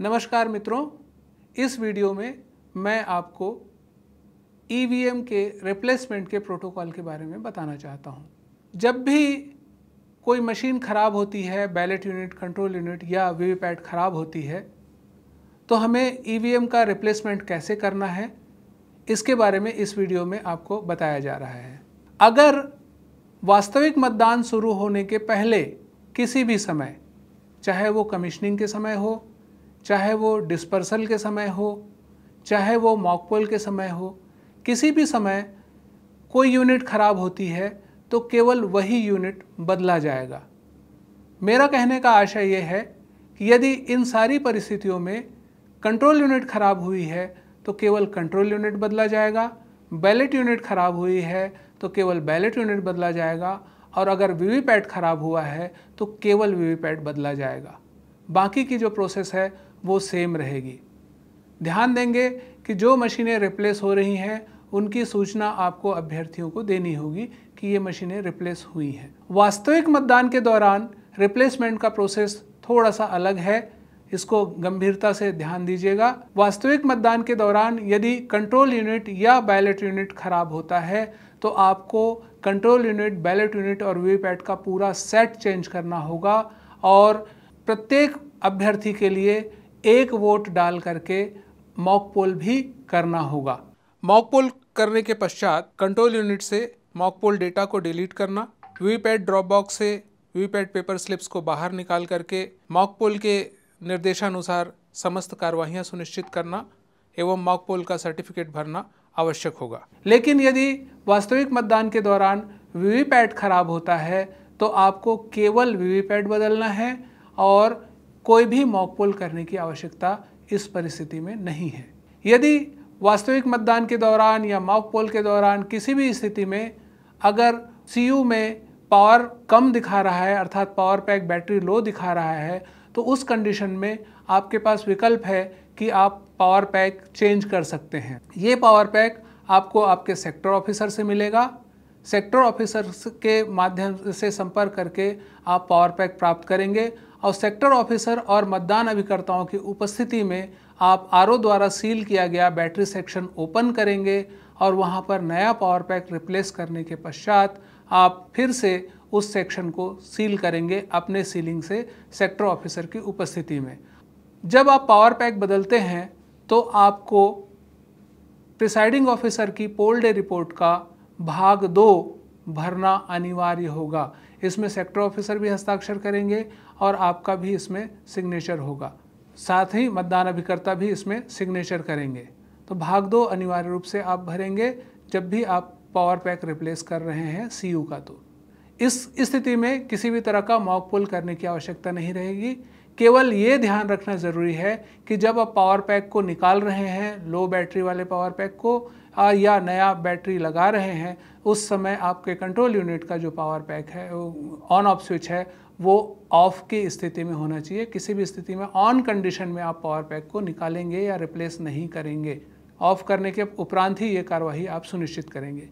नमस्कार मित्रों इस वीडियो में मैं आपको ई e के रिप्लेसमेंट के प्रोटोकॉल के बारे में बताना चाहता हूँ जब भी कोई मशीन ख़राब होती है बैलेट यूनिट कंट्रोल यूनिट या वी ख़राब होती है तो हमें ई e का रिप्लेसमेंट कैसे करना है इसके बारे में इस वीडियो में आपको बताया जा रहा है अगर वास्तविक मतदान शुरू होने के पहले किसी भी समय चाहे वो कमीशनिंग के समय हो चाहे वो डिस्पर्सल के समय हो चाहे वो मॉकपोल के समय हो किसी भी समय कोई यूनिट खराब होती है तो केवल वही यूनिट बदला जाएगा मेरा कहने का आशय यह है कि यदि इन सारी परिस्थितियों में कंट्रोल यूनिट खराब हुई है तो केवल कंट्रोल यूनिट बदला जाएगा बैलेट यूनिट खराब हुई है तो केवल बैलेट यूनिट बदला जाएगा और अगर वीवीपैट खराब हुआ है तो केवल वीवीपैट बदला जाएगा बाकी की जो प्रोसेस है वो सेम रहेगी ध्यान देंगे कि जो मशीनें रिप्लेस हो रही हैं उनकी सूचना आपको अभ्यर्थियों को देनी होगी कि ये मशीनें रिप्लेस हुई हैं वास्तविक मतदान के दौरान रिप्लेसमेंट का प्रोसेस थोड़ा सा अलग है इसको गंभीरता से ध्यान दीजिएगा वास्तविक मतदान के दौरान यदि कंट्रोल यूनिट या बैलेट यूनिट खराब होता है तो आपको कंट्रोल यूनिट बैलेट यूनिट और वीवीपैट का पूरा सेट चेंज करना होगा और प्रत्येक अभ्यर्थी के लिए एक वोट डाल करके मॉक पोल भी करना होगा मॉक पोल करने के पश्चात कंट्रोल यूनिट से मॉक पोल डेटा को डिलीट करना वीपैड ड्रॉप बॉक्स से वीपैड पेपर स्लिप्स को बाहर निकाल करके मॉक पोल के निर्देशानुसार समस्त कार्रवाइयाँ सुनिश्चित करना एवं मॉक पोल का सर्टिफिकेट भरना आवश्यक होगा लेकिन यदि वास्तविक मतदान के दौरान वीवीपैट खराब होता है तो आपको केवल वीवीपैट बदलना है और कोई भी मॉक पोल करने की आवश्यकता इस परिस्थिति में नहीं है यदि वास्तविक मतदान के दौरान या मॉक पोल के दौरान किसी भी स्थिति में अगर सी में पावर कम दिखा रहा है अर्थात पावर पैक बैटरी लो दिखा रहा है तो उस कंडीशन में आपके पास विकल्प है कि आप पावर पैक चेंज कर सकते हैं ये पावर पैक आपको आपके सेक्टर ऑफिसर से मिलेगा सेक्टर ऑफिसर के माध्यम से संपर्क करके आप पावर पैक प्राप्त करेंगे और सेक्टर ऑफिसर और मतदान अभिकर्ताओं की उपस्थिति में आप आर द्वारा सील किया गया बैटरी सेक्शन ओपन करेंगे और वहाँ पर नया पावर पैक रिप्लेस करने के पश्चात आप फिर से उस सेक्शन को सील करेंगे अपने सीलिंग से सेक्टर ऑफिसर की उपस्थिति में जब आप पावर पैक बदलते हैं तो आपको प्रिसाइडिंग ऑफिसर की पोल डे रिपोर्ट का भाग दो भरना अनिवार्य होगा इसमें सेक्टर ऑफिसर भी हस्ताक्षर करेंगे और आपका भी इसमें सिग्नेचर होगा साथ ही मतदान अभिकर्ता भी इसमें सिग्नेचर करेंगे तो भाग दो अनिवार्य रूप से आप भरेंगे जब भी आप पावर पैक रिप्लेस कर रहे हैं सी का तो इस स्थिति में किसी भी तरह का मॉक पुल करने की आवश्यकता नहीं रहेगी केवल ये ध्यान रखना ज़रूरी है कि जब आप पावर पैक को निकाल रहे हैं लो बैटरी वाले पावर पैक को या नया बैटरी लगा रहे हैं उस समय आपके कंट्रोल यूनिट का जो पावर पैक है ऑन ऑफ स्विच है वो ऑफ की स्थिति में होना चाहिए किसी भी स्थिति में ऑन कंडीशन में आप पावर पैक को निकालेंगे या रिप्लेस नहीं करेंगे ऑफ करने के उपरांत ही ये कार्रवाई आप सुनिश्चित करेंगे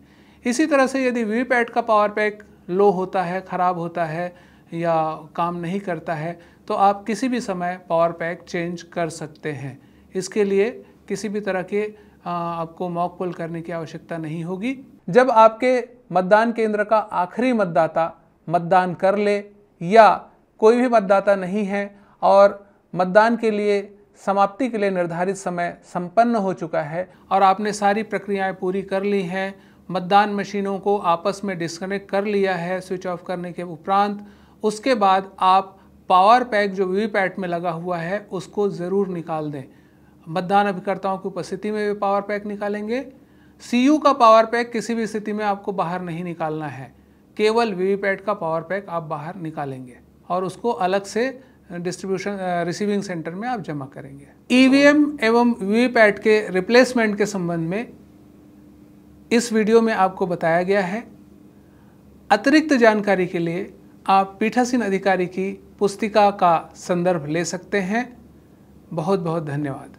इसी तरह से यदि वीवीपैट का पावर पैक लो होता है ख़राब होता है या काम नहीं करता है तो आप किसी भी समय पावर पैक चेंज कर सकते हैं इसके लिए किसी भी तरह के आपको मॉक पुल करने की आवश्यकता नहीं होगी जब आपके मतदान केंद्र का आखिरी मतदाता मतदान कर ले या कोई भी मतदाता नहीं है और मतदान के लिए समाप्ति के लिए निर्धारित समय संपन्न हो चुका है और आपने सारी प्रक्रियाएं पूरी कर ली हैं मतदान मशीनों को आपस में डिस्कनेक्ट कर लिया है स्विच ऑफ करने के उपरांत उसके बाद आप पावर पैक जो वीवीपैट में लगा हुआ है उसको ज़रूर निकाल दें मतदान अभिकर्ताओं की उपस्थिति में वे पावर पैक निकालेंगे सी का पावर पैक किसी भी स्थिति में आपको बाहर नहीं निकालना है केवल वीवीपैट का पावर पैक आप बाहर निकालेंगे और उसको अलग से डिस्ट्रीब्यूशन रिसीविंग सेंटर में आप जमा करेंगे ईवीएम e एवं वीवीपैट के रिप्लेसमेंट के संबंध में इस वीडियो में आपको बताया गया है अतिरिक्त जानकारी के लिए आप पीठासीन अधिकारी की पुस्तिका का संदर्भ ले सकते हैं बहुत बहुत धन्यवाद